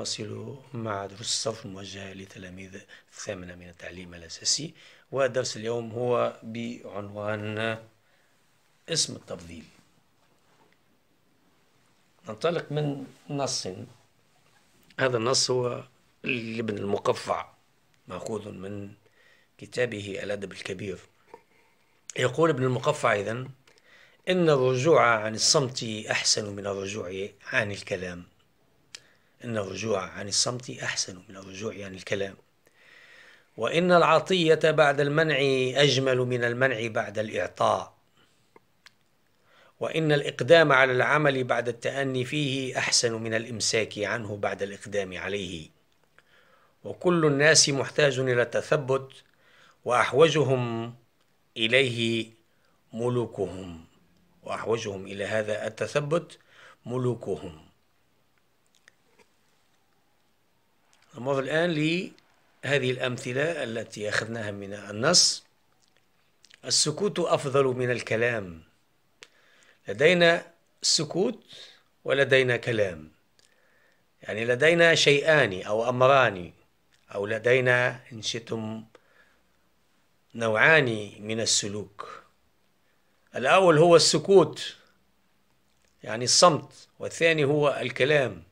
نواصل مع دروس الصف الموجهة لتلاميذ الثامنة من التعليم الأساسي ودرس اليوم هو بعنوان اسم التفضيل ننطلق من نص هذا النص هو لابن المقفع مأخوذ من كتابه الأدب الكبير يقول ابن المقفع إذن إن الرجوع عن الصمت أحسن من الرجوع عن الكلام أن الرجوع عن الصمت أحسن من الرجوع عن الكلام وإن العطية بعد المنع أجمل من المنع بعد الإعطاء وإن الإقدام على العمل بعد التأني فيه أحسن من الإمساك عنه بعد الإقدام عليه وكل الناس محتاج إلى التثبت وأحوجهم إليه ملوكهم وأحوجهم إلى هذا التثبت ملوكهم نمر الآن لهذه الأمثلة التي أخذناها من النص السكوت أفضل من الكلام لدينا سكوت ولدينا كلام يعني لدينا شيئان أو أمران أو لدينا إن شئتم نوعان من السلوك الأول هو السكوت يعني الصمت والثاني هو الكلام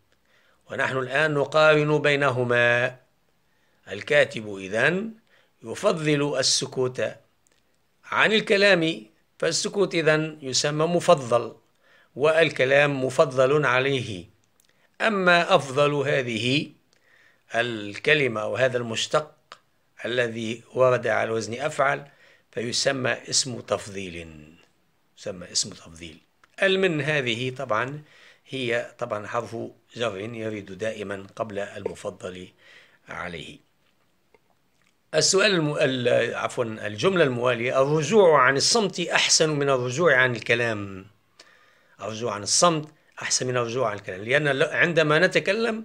ونحن الآن نقارن بينهما الكاتب إذن يفضل السكوت عن الكلام فالسكوت إذن يسمى مفضل والكلام مفضل عليه أما أفضل هذه الكلمة وهذا المشتق الذي ورد على وزن أفعل فيسمى اسم تفضيل يسمى اسم تفضيل المن هذه طبعا هي طبعا حرف جر يرد دائما قبل المفضل عليه السؤال الم... عفوا الجملة الموالية الرجوع عن الصمت أحسن من الرجوع عن الكلام الرجوع عن الصمت أحسن من الرجوع عن الكلام لأن عندما نتكلم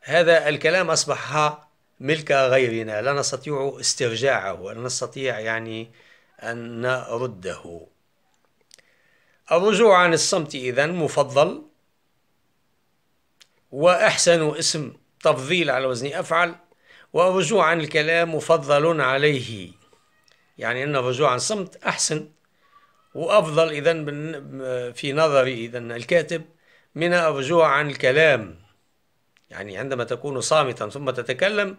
هذا الكلام أصبح ملك غيرنا لا نستطيع استرجاعه لا نستطيع يعني أن نرده الرجوع عن الصمت إذا مفضل وأحسن اسم تفضيل على وزن أفعل عن الكلام مفضل عليه يعني أن عن صمت أحسن وأفضل إذا في نظري إذا الكاتب من عن الكلام يعني عندما تكون صامتا ثم تتكلم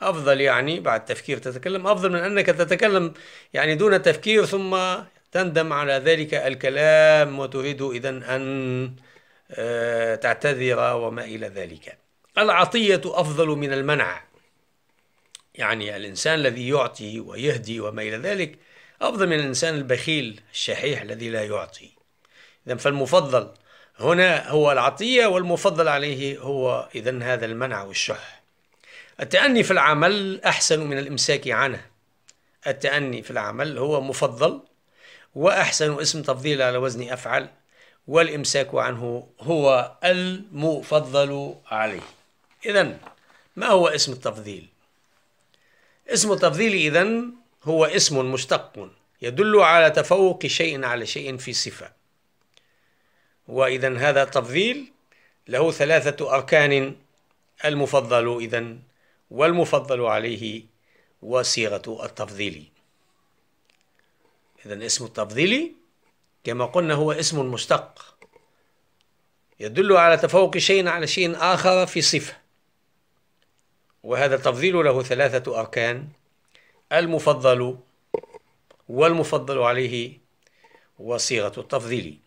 أفضل يعني بعد تفكير تتكلم أفضل من أنك تتكلم يعني دون تفكير ثم تندم على ذلك الكلام وتريد إذا أن آه، تعتذر وما إلى ذلك العطية أفضل من المنع يعني الإنسان الذي يعطي ويهدي وما إلى ذلك أفضل من الإنسان البخيل الشحيح الذي لا يعطي إذا فالمفضل هنا هو العطية والمفضل عليه هو إذا هذا المنع والشح التأني في العمل أحسن من الإمساك عنه التأني في العمل هو مفضل وأحسن اسم تفضيل على وزن أفعل والإمساك عنه هو المفضل عليه إذا ما هو اسم التفضيل؟ اسم التفضيل إذا هو اسم مشتق يدل على تفوق شيء على شيء في صفة وإذا هذا التفضيل له ثلاثة أركان المفضل إذا والمفضل عليه وصيغة التفضيل إذا اسم التفضيل كما قلنا هو اسم مشتق يدل على تفوق شيء على شيء آخر في صفة وهذا تفضيل له ثلاثة أركان المفضل والمفضل عليه وصيغة التفضيل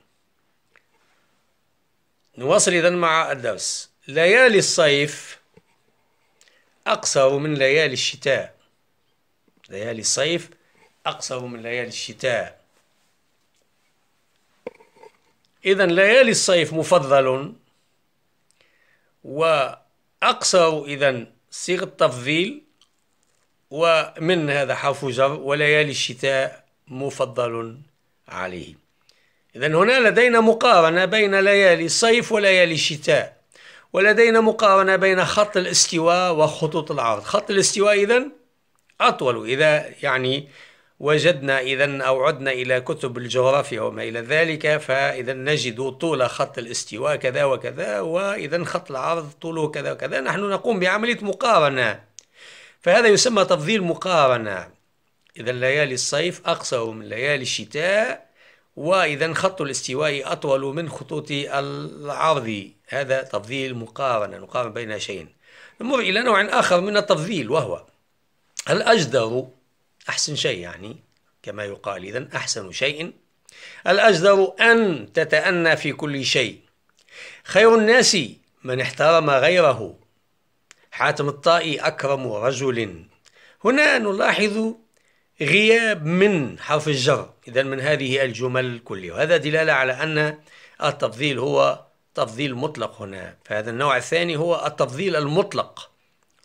نواصل إذن مع الدرس ليالي الصيف أقصر من ليالي الشتاء ليالي الصيف أقصر من ليالي الشتاء إذا ليالي الصيف مفضل وأقصر إذا صيغ التفضيل ومن هذا حرف جر وليالي الشتاء مفضل عليه إذا هنا لدينا مقارنة بين ليالي الصيف وليالي الشتاء ولدينا مقارنة بين خط الاستواء وخطوط العرض خط الاستواء إذا أطول إذا يعني وجدنا إذا أو عدنا إلى كتب الجغرافيا وما إلى ذلك فإذا نجد طول خط الاستواء كذا وكذا وإذا خط العرض طوله كذا وكذا نحن نقوم بعملية مقارنة فهذا يسمى تفضيل مقارنة إذا ليالي الصيف أقصر من ليالي الشتاء وإذا خط الاستواء أطول من خطوط العرض هذا تفضيل مقارنة نقارن بين شيئين نمر إلى نوع آخر من التفضيل وهو الأجدر أحسن شيء يعني كما يقال إذا أحسن شيء الأجدر أن تتأنى في كل شيء خير الناس من احترم غيره حاتم الطائي أكرم رجل هنا نلاحظ غياب من حرف الجر إذا من هذه الجمل كلها وهذا دلالة على أن التفضيل هو تفضيل مطلق هنا فهذا النوع الثاني هو التفضيل المطلق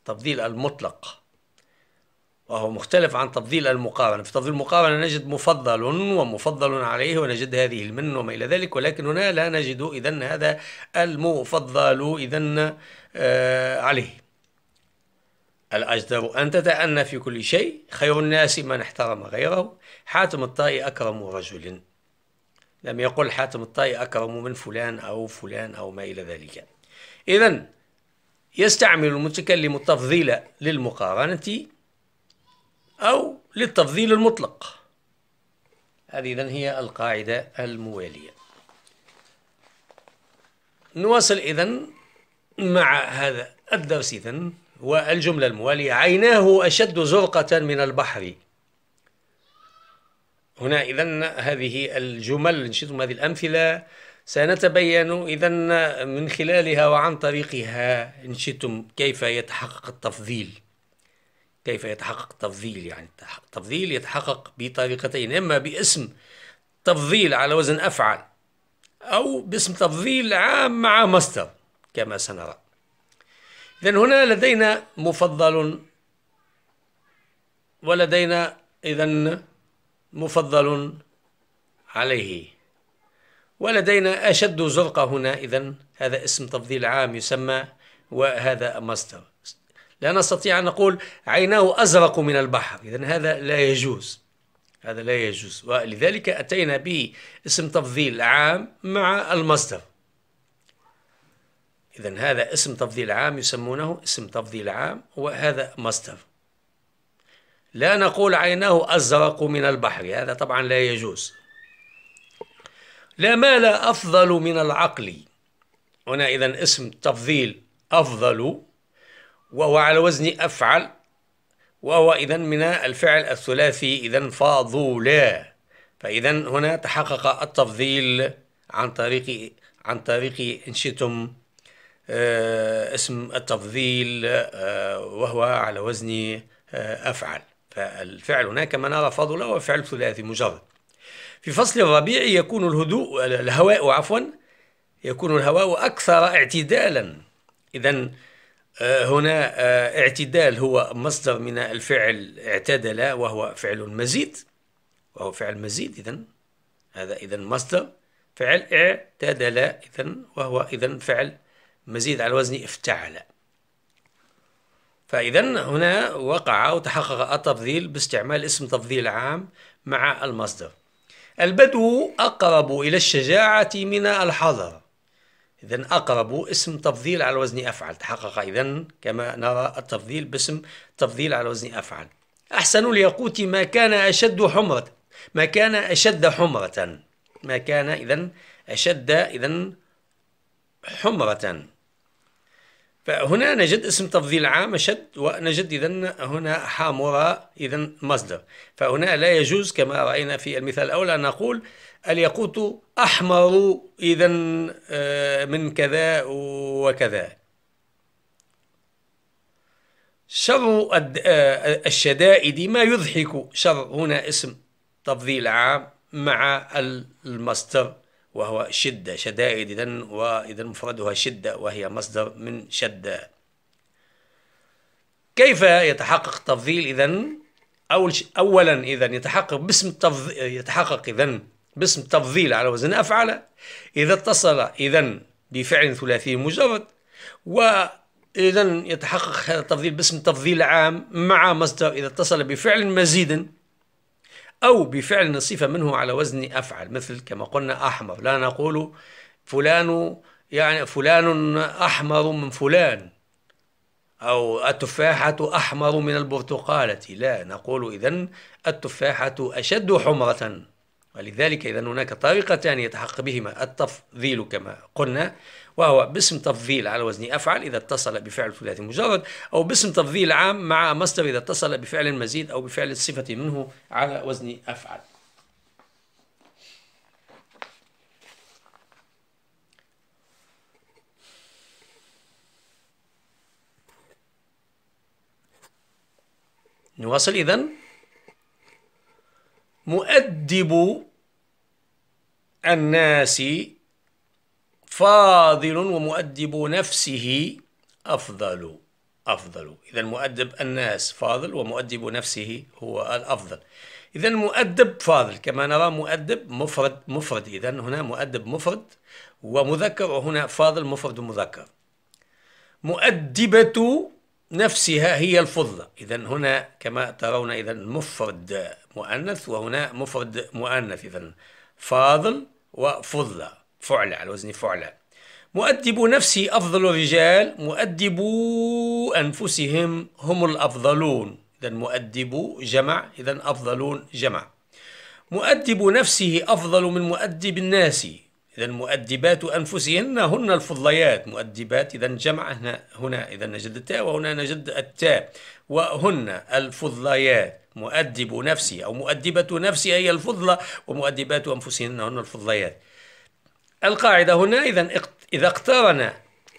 تفضيل المطلق وهو مختلف عن تفضيل المقارنة في تفضيل المقارنة نجد مفضل ومفضل عليه ونجد هذه المن وما إلى ذلك ولكن هنا لا نجد إذا هذا المفضل إذا آه عليه الأجدر أن تتأنى في كل شيء خير الناس من احترم غيره حاتم الطائي أكرم رجل لم يقل حاتم الطائي أكرم من فلان أو فلان أو ما إلى ذلك إذا يستعمل المتكلم التفضيل للمقارنة أو للتفضيل المطلق هذه إذن هي القاعدة الموالية نواصل إذن مع هذا الدرس إذن والجملة الموالية عيناه أشد زرقة من البحر هنا إذن هذه الجمل إن شئتم هذه الأمثلة سنتبين إذن من خلالها وعن طريقها إن شئتم كيف يتحقق التفضيل كيف يتحقق التفضيل يعني التفضيل يتحقق بطريقتين إما باسم تفضيل على وزن أفعل أو باسم تفضيل عام مع مصدر كما سنرى إذا هنا لدينا مفضل ولدينا إذا مفضل عليه ولدينا أشد زرقة هنا إذا هذا اسم تفضيل عام يسمى وهذا مصدر لا نستطيع أن نقول عيناه أزرق من البحر إذا هذا لا يجوز هذا لا يجوز ولذلك أتينا به اسم تفضيل عام مع المصدر إذا هذا اسم تفضيل عام يسمونه اسم تفضيل عام وهذا مصدر لا نقول عيناه أزرق من البحر هذا طبعا لا يجوز لا مال أفضل من العقل هنا إذا اسم تفضيل أفضل وهو على وزن أفعل وهو إذا من الفعل الثلاثي إذا فاضولا فإذا هنا تحقق التفضيل عن طريق عن طريق إن شئتم آه، اسم التفضيل آه، وهو على وزن آه، أفعل فالفعل هناك كما نرى فاضولا هو فعل ثلاثي مجرد في فصل الربيع يكون الهدوء الهواء عفوا يكون الهواء أكثر اعتدالا إذا آه، هنا آه، اعتدال هو مصدر من الفعل اعتدل وهو فعل مزيد وهو فعل مزيد إذا هذا إذا مصدر فعل اعتدل إذا وهو إذا فعل مزيد على وزن افتعل فإذا هنا وقع وتحقق التفضيل باستعمال اسم تفضيل عام مع المصدر البدو أقرب إلى الشجاعة من الحذر إذا أقرب اسم تفضيل على وزن أفعل تحقق إذا كما نرى التفضيل باسم تفضيل على وزن أفعل أحسن الياقوت ما كان أشد حمرة ما كان أشد حمرة ما كان إذا أشد إذا حمرة فهنا نجد اسم تفضيل عام شد ونجد إذا هنا حامورا إذا مصدر فهنا لا يجوز كما رأينا في المثال الأول أن نقول الياقوت أحمر إذا آه، من كذا وكذا شر آه، الشدائد ما يضحك شر هنا اسم تفضيل عام مع المصدر وهو شدة شدائد إذن وإذا مفردها شدة وهي مصدر من شدة كيف يتحقق التفضيل إذن أول أولا إذا يتحقق باسم التفضيل يتحقق إذا باسم تفضيل على وزن أفعل إذا اتصل إذا بفعل ثلاثي مجرد وإذا يتحقق هذا التفضيل باسم تفضيل عام مع مصدر إذا اتصل بفعل مزيد أو بفعل صفة منه على وزن أفعل مثل كما قلنا أحمر لا نقول فلان يعني فلان أحمر من فلان أو التفاحة أحمر من البرتقالة لا نقول إذن التفاحة أشد حمرة ولذلك إذا هناك طريقتان يتحقق بهما التفضيل كما قلنا وهو باسم تفضيل على وزن أفعل إذا اتصل بفعل ثلاثي مجرد أو باسم تفضيل عام مع مصدر إذا اتصل بفعل مزيد أو بفعل صفة منه على وزن أفعل نواصل إذن مؤدب الناس فاضل ومؤدب نفسه أفضل أفضل إذا مؤدب الناس فاضل ومؤدب نفسه هو الأفضل إذا مؤدب فاضل كما نرى مؤدب مفرد مفرد إذا هنا مؤدب مفرد ومذكر وهنا فاضل مفرد مذكر مؤدبة نفسها هي الفضة إذا هنا كما ترون إذا مفرد مؤنث وهنا مفرد مؤنث إذا فاضل وفضل فعلة على وزن فعلة مؤدب نفسي أفضل الرجال مؤدب أنفسهم هم الأفضلون إذا مؤدب جمع إذا أفضلون جمع مؤدب نفسه أفضل من مؤدب الناس إذا مؤدبات أنفسهن هن الفضليات مؤدبات إذا جمع هنا هنا إذا نجد التاء وهنا نجد التاء وهن الفضليات مؤدب نفسي أو مؤدبة نفسي هي الفضلة ومؤدبات أنفسهن هن الفضليات القاعدة هنا إذا إذا اقترن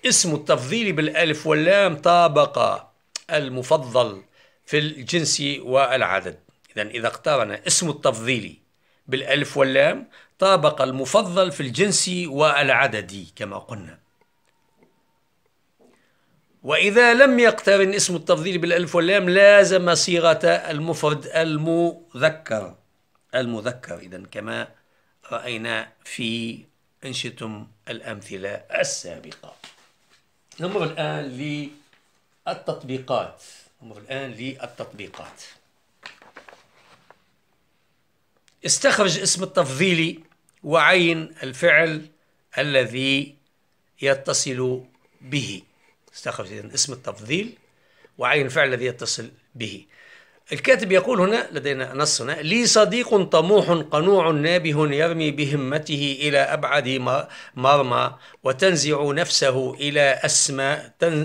اسم التفضيل بالألف واللام طابق المفضل في الجنس والعدد إذا إذا اقترن اسم التفضيل بالألف واللام طابق المفضل في الجنس والعدد كما قلنا وإذا لم يقترن اسم التفضيل بالألف واللام لازم صيغة المفرد المذكر المذكر إذا كما رأينا في أنشتم الأمثلة السابقة نمر الآن للتطبيقات نمر الآن للتطبيقات استخرج اسم التفضيل وعين الفعل الذي يتصل به استخرج اسم التفضيل وعين الفعل الذي يتصل به الكاتب يقول هنا لدينا نص هنا لي صديق طموح قنوع نابه يرمي بهمته إلى أبعد مرمى وتنزع نفسه إلى أسمى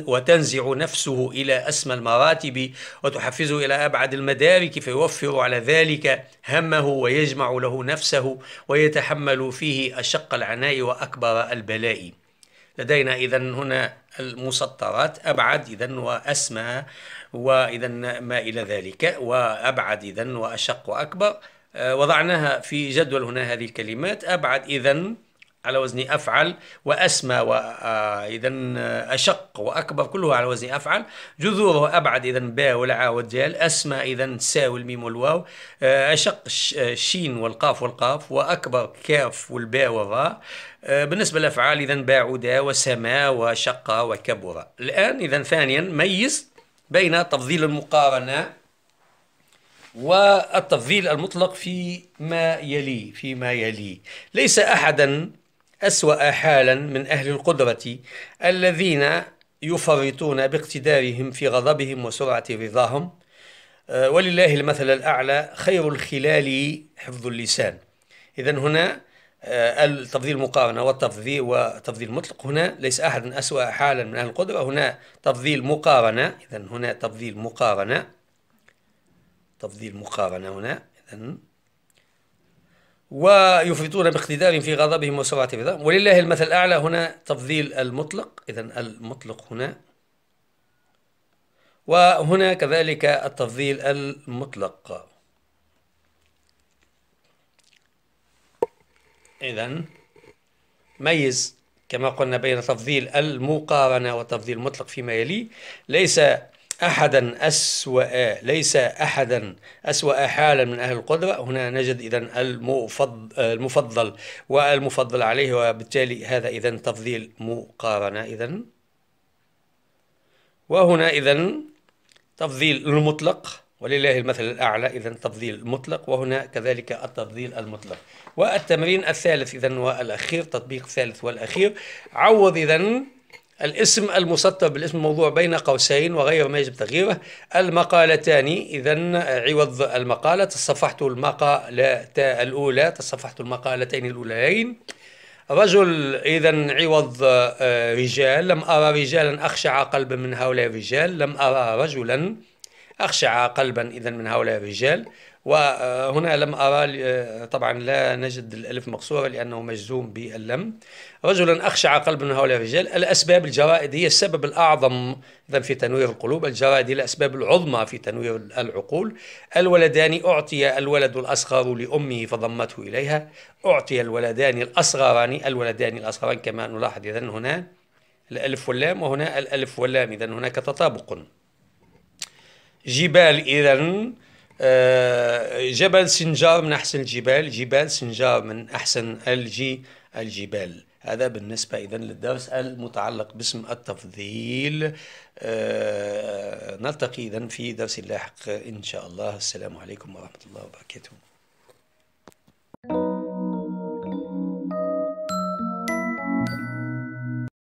وتنزع نفسه إلى أسمى المراتب وتحفزه إلى أبعد المدارك فيوفر على ذلك همه ويجمع له نفسه ويتحمل فيه أشق العناء وأكبر البلاء لدينا إذا هنا المسطرات أبعد إذا وأسمى وإذا ما إلى ذلك وأبعد إذا وأشق وأكبر آه، وضعناها في جدول هنا هذه الكلمات أبعد إذا على وزن أفعل وأسمى وإذا آه، أشق وأكبر كلها على وزن أفعل جذوره أبعد إذا باء والعاء والدال أسمى إذا سا والميم والواو آه، أشق الشين آه، والقاف والقاف وأكبر كاف والباء والراء بالنسبة للأفعال إذا باء ودا وسما وشق وكبر الآن إذا ثانيا ميز بين تفضيل المقارنة والتفضيل المطلق فيما يلي فيما يلي ليس أحدا أسوأ حالا من أهل القدرة الذين يفرطون باقتدارهم في غضبهم وسرعة رضاهم آه، ولله المثل الأعلى خير الخلال حفظ اللسان إذا هنا آه، التفضيل مقارنة والتفضيل وتفضيل المطلق هنا ليس أحد أسوأ حالا من أهل القدرة هنا تفضيل مقارنة إذا هنا تفضيل مقارنة تفضيل مقارنة هنا إذا ويفرطون باقتدارهم في غضبهم وسرعة غضبهم ولله المثل الأعلى هنا تفضيل المطلق إذا المطلق هنا وهنا كذلك التفضيل المطلق إذا ميز كما قلنا بين تفضيل المقارنة وتفضيل المطلق فيما يلي ليس أحدا أسوأ ليس أحدا أسوأ حالا من أهل القدره هنا نجد إذا المفضل والمفضل عليه وبالتالي هذا إذا تفضيل مقارنة إذا وهنا إذا تفضيل المطلق ولله المثل الأعلى إذا تفضيل مطلق وهنا كذلك التفضيل المطلق والتمرين الثالث إذا والأخير تطبيق الثالث والأخير عوض إذا الاسم المسطب بالاسم الموضوع بين قوسين وغير ما يجب تغييره المقالتان إذا عوض المقالة تصفحت المقالة الأولى تصفحت المقالتين الأوليين رجل إذا عوض آه، رجال لم أرى رجالا أخشع قلبا من هؤلاء الرجال لم أرى رجلا أخشع قلبا إذا من هؤلاء الرجال وهنا لم أرى طبعا لا نجد الألف مقصورة لأنه مجزوم باللم رجلا أخشع قلب من هؤلاء الرجال الأسباب الجرائد هي السبب الأعظم إذا في تنوير القلوب الجرائد هي الأسباب العظمى في تنوير العقول الولدان أعطي الولد الأصغر لأمه فضمته إليها أعطي الولدان الأصغران الولدان الأصغران كما نلاحظ إذا هنا الألف واللام وهنا الألف واللام إذا هناك تطابق جبال إذا آه، جبل سنجار من أحسن الجبال جبال سنجار من أحسن الجي الجبال هذا بالنسبة إذا للدرس المتعلق باسم التفضيل آه، نلتقي إذا في درس لاحق إن شاء الله السلام عليكم ورحمة الله وبركاته